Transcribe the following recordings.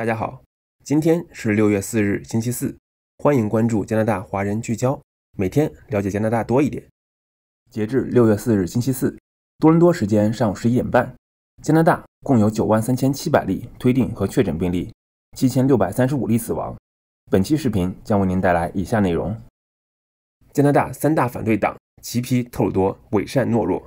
大家好，今天是六月四日星期四，欢迎关注加拿大华人聚焦，每天了解加拿大多一点。截至六月四日星期四，多伦多时间上午十一点半，加拿大共有九万三千七百例推定和确诊病例，七千六百三十五例死亡。本期视频将为您带来以下内容：加拿大三大反对党齐批特鲁多伪善懦弱。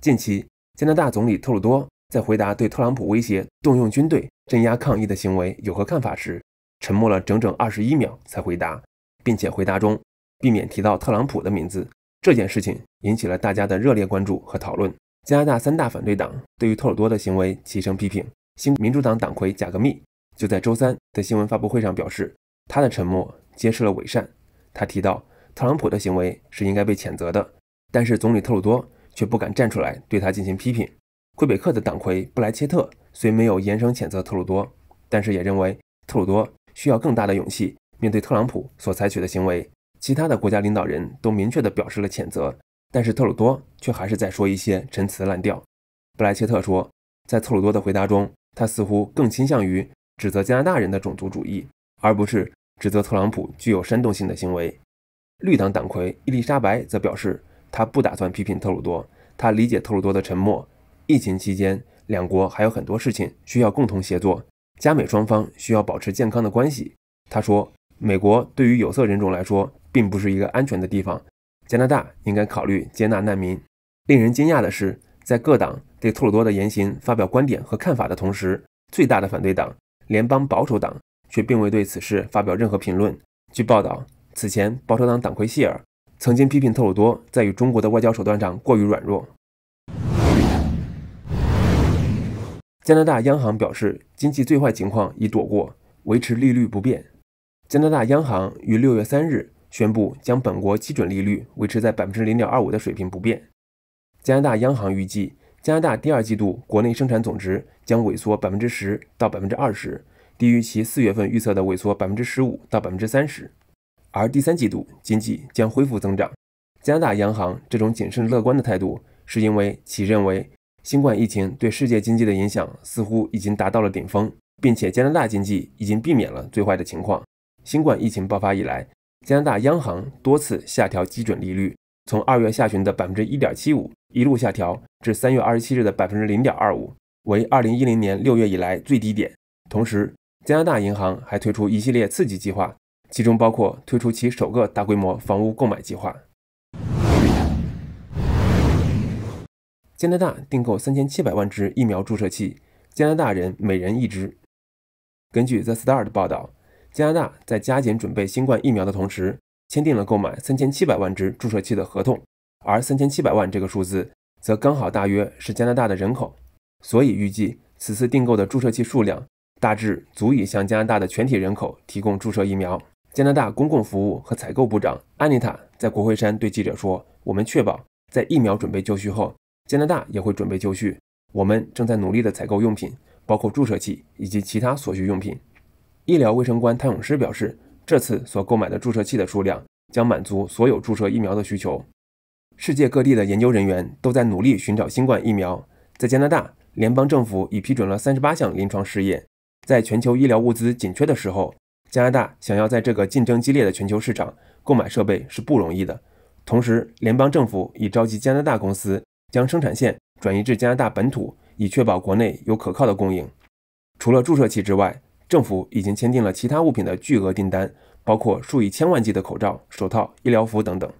近期，加拿大总理特鲁多在回答对特朗普威胁动用军队。镇压抗议的行为有何看法时，沉默了整整二十一秒才回答，并且回答中避免提到特朗普的名字。这件事情引起了大家的热烈关注和讨论。加拿大三大反对党对于特鲁多的行为齐声批评。新民主党党魁贾格密就在周三的新闻发布会上表示，他的沉默揭示了伪善。他提到，特朗普的行为是应该被谴责的，但是总理特鲁多却不敢站出来对他进行批评。魁北克的党魁布莱切特虽没有严声谴责特鲁多，但是也认为特鲁多需要更大的勇气面对特朗普所采取的行为。其他的国家领导人都明确地表示了谴责，但是特鲁多却还是在说一些陈词滥调。布莱切特说，在特鲁多的回答中，他似乎更倾向于指责加拿大人的种族主义，而不是指责特朗普具有煽动性的行为。绿党党魁伊丽莎白则表示，她不打算批评特鲁多，她理解特鲁多的沉默。疫情期间，两国还有很多事情需要共同协作。加美双方需要保持健康的关系。他说，美国对于有色人种来说并不是一个安全的地方。加拿大应该考虑接纳难民。令人惊讶的是，在各党对特鲁多的言行发表观点和看法的同时，最大的反对党联邦保守党却并未对此事发表任何评论。据报道，此前保守党党魁谢尔曾经批评特鲁多在与中国的外交手段上过于软弱。加拿大央行表示，经济最坏情况已躲过，维持利率不变。加拿大央行于六月三日宣布，将本国基准利率维持在百分之零点二五的水平不变。加拿大央行预计，加拿大第二季度国内生产总值将萎缩百分之十到百分之二十，低于其四月份预测的萎缩百分之十五到百分之三十。而第三季度经济将恢复增长。加拿大央行这种谨慎乐观的态度，是因为其认为。新冠疫情对世界经济的影响似乎已经达到了顶峰，并且加拿大经济已经避免了最坏的情况。新冠疫情爆发以来，加拿大央行多次下调基准利率，从二月下旬的百分之一点七五一路下调至三月二十七日的百分之零点二五，为二零一零年六月以来最低点。同时，加拿大银行还推出一系列刺激计划，其中包括推出其首个大规模房屋购买计划。加拿大订购三千七百万支疫苗注射器，加拿大人每人一支。根据 The Star 的报道，加拿大在加紧准备新冠疫苗的同时，签订了购买三千七百万支注射器的合同。而三千七百万这个数字，则刚好大约是加拿大的人口，所以预计此次订购的注射器数量大致足以向加拿大的全体人口提供注射疫苗。加拿大公共服务和采购部长安妮塔在国会山对记者说：“我们确保在疫苗准备就绪后。”加拿大也会准备就绪。我们正在努力的采购用品，包括注射器以及其他所需用品。医疗卫生官汤永师表示，这次所购买的注射器的数量将满足所有注射疫苗的需求。世界各地的研究人员都在努力寻找新冠疫苗。在加拿大，联邦政府已批准了三十八项临床试验。在全球医疗物资紧缺的时候，加拿大想要在这个竞争激烈的全球市场购买设备是不容易的。同时，联邦政府已召集加拿大公司。将生产线转移至加拿大本土，以确保国内有可靠的供应。除了注射器之外，政府已经签订了其他物品的巨额订单，包括数以千万计的口罩、手套、医疗服等等。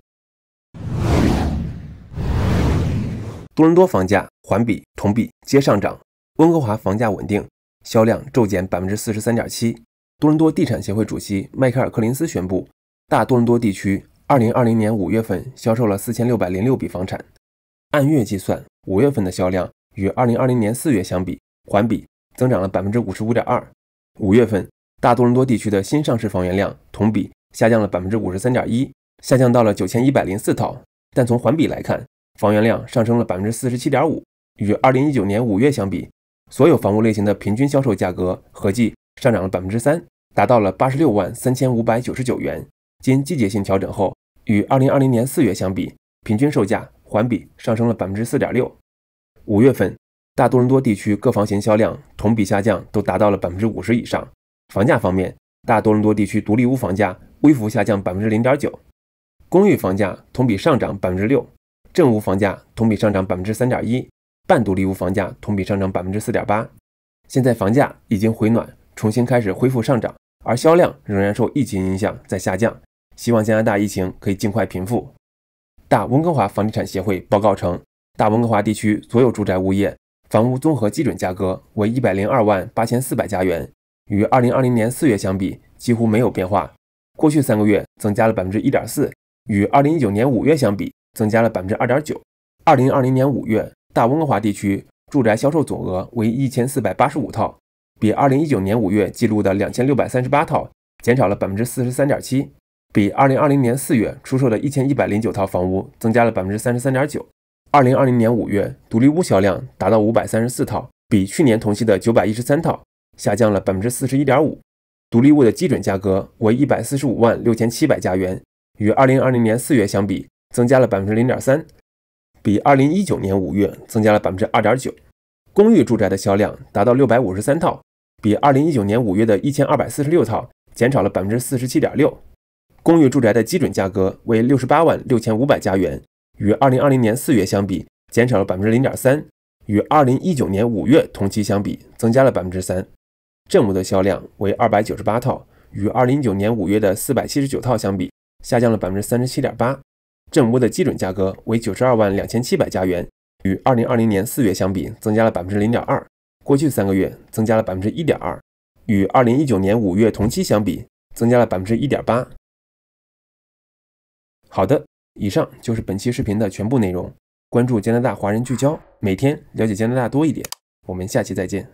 多伦多房价环比、同比皆上涨，温哥华房价稳定，销量骤减百分之四十三点七。多伦多地产协会主席迈克尔·克林斯宣布，大多伦多地区二零二零年五月份销售了四千六百零六笔房产。按月计算，五月份的销量与二零二零年四月相比，环比增长了百分之五十五点二。五月份，大多伦多地区的新上市房源量同比下降了百分之五十三点一，下降到了九千一百零四套。但从环比来看，房源量上升了百分之四十七点五。与二零一九年五月相比，所有房屋类型的平均销售价格合计上涨了百分之三，达到了八十六万三千五百九十九元。经季节性调整后，与二零二零年四月相比，平均售价。环比上升了百分之四点六。五月份，大多伦多地区各房型销量同比下降都达到了百分之五十以上。房价方面，大多伦多地区独立屋房价微幅下降百分之零点九，公寓房价同比上涨百分之六，正屋房价同比上涨百分之三点一，半独立屋房价同比上涨百分之四点八。现在房价已经回暖，重新开始恢复上涨，而销量仍然受疫情影响在下降。希望加拿大疫情可以尽快平复。大温哥华房地产协会报告称，大温哥华地区所有住宅物业房屋综合基准价格为一百零二万八千四百加元，与二零二零年四月相比几乎没有变化。过去三个月增加了百分之一点四，与二零一九年五月相比增加了百分之二点九。二零二零年五月，大温哥华地区住宅销售总额为一千四百八十五套，比二零一九年五月记录的两千六百三十八套减少了百分之四十三点七。比二零二零年四月出售的一千一百零九套房屋增加了百分之三十三点九。二零二零年五月，独立屋销量达到五百三十四套，比去年同期的九百一十三套下降了百分之四十一点五。独立屋的基准价格为一百四十五万六千七百加元，与二零二零年四月相比增加了百分之零点三，比二零一九年五月增加了百分之二点九。公寓住宅的销量达到六百五十三套，比二零一九年五月的一千二百四十六套减少了百分之四十七点六。公寓住宅的基准价格为六十八万六千五百加元，与二零二零年四月相比减少了百分之零点三，与二零一九年五月同期相比增加了百分之三。镇屋的销量为二百九十八套，与二零一九年五月的四百七十九套相比下降了百分之三十七点八。镇屋的基准价格为九十二万两千七百加元，与二零二零年四月相比增加了百分之零点二，过去三个月增加了百分之一点二，与二零一九年五月同期相比增加了百分之一点八。好的，以上就是本期视频的全部内容。关注加拿大华人聚焦，每天了解加拿大多一点。我们下期再见。